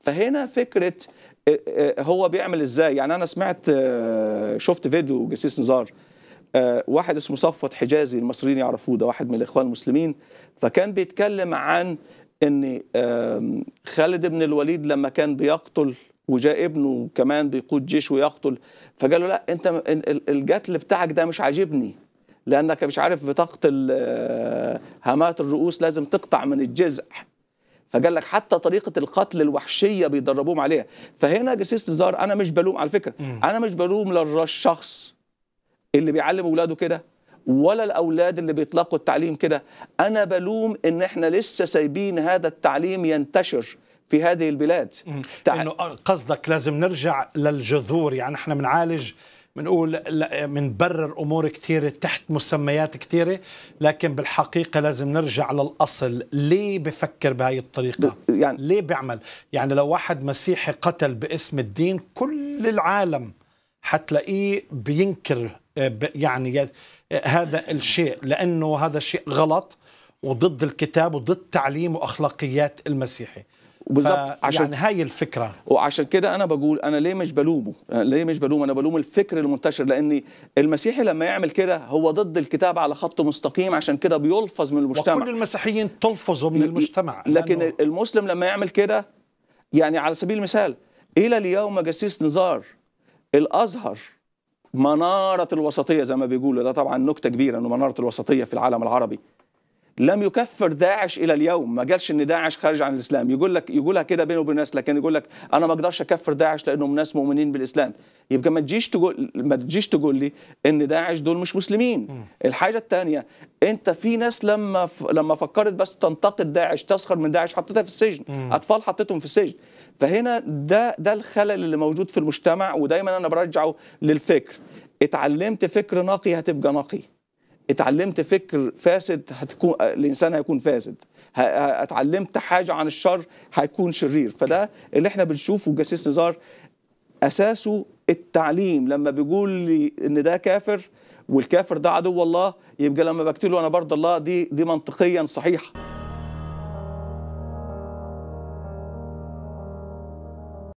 فهنا فكره آه، آه، هو بيعمل ازاي يعني انا سمعت آه، شفت فيديو جسيس نزار واحد اسمه صفوت حجازي المصريين يعرفوه ده واحد من الاخوان المسلمين فكان بيتكلم عن ان خالد بن الوليد لما كان بيقتل وجاء ابنه كمان بيقود جيش ويقتل فقال له لا انت القتل بتاعك ده مش عاجبني لانك مش عارف بتقتل هامات الرؤوس لازم تقطع من الجزع فقال لك حتى طريقه القتل الوحشيه بيدربوهم عليها فهنا جسيس نزار انا مش بلوم على فكره انا مش بلوم للشخص الشخص اللي بيعلم اولاده كده ولا الاولاد اللي بيطلقوا التعليم كده انا بلوم ان احنا لسه سايبين هذا التعليم ينتشر في هذه البلاد تع... انه قصدك لازم نرجع للجذور يعني احنا بنعالج بنقول بنبرر امور كثيره تحت مسميات كثيره لكن بالحقيقه لازم نرجع للاصل ليه بفكر بهاي الطريقه يعني ليه بيعمل يعني لو واحد مسيحي قتل باسم الدين كل العالم حتلاقيه بينكر آه، يعني هذا الشيء لانه هذا الشيء غلط وضد الكتاب وضد تعليم واخلاقيات المسيحي بالظبط عشان يعني هاي الفكره وعشان كده انا بقول انا ليه مش بلومه ليه مش بلومه انا بلوم الفكر المنتشر لان المسيحي لما يعمل كده هو ضد الكتاب على خط مستقيم عشان كده بيلفظ من المجتمع وكل المسيحيين تلفظوا من المجتمع لكن لأنه... المسلم لما يعمل كده يعني على سبيل المثال الى اليوم جسيس نزار الازهر مناره الوسطيه زي ما بيقولوا ده طبعا نكته كبيره انه مناره الوسطيه في العالم العربي لم يكفر داعش الى اليوم ما قالش ان داعش خارج عن الاسلام يقول لك يقولها كده بينه وبين الناس لكن يقول لك انا ما اقدرش اكفر داعش لانهم ناس مؤمنين بالاسلام يبقى ما تجيش تقول ما تجيش تقول لي ان داعش دول مش مسلمين الحاجه الثانيه انت في ناس لما ف... لما فكرت بس تنتقد داعش تسخر من داعش حطيتها في السجن اطفال حطيتهم في السجن فهنا ده ده الخلل اللي موجود في المجتمع ودايما انا برجعه للفكر اتعلمت فكر نقي هتبقى نقي اتعلمت فكر فاسد هتكون الانسان هيكون فاسد اتعلمت حاجه عن الشر هيكون شرير فده اللي احنا بنشوفه جاسيس نزار اساسه التعليم لما بيقول لي ان ده كافر والكافر ده عدو الله يبقى لما بقتله انا برضه الله دي دي منطقيا صحيحه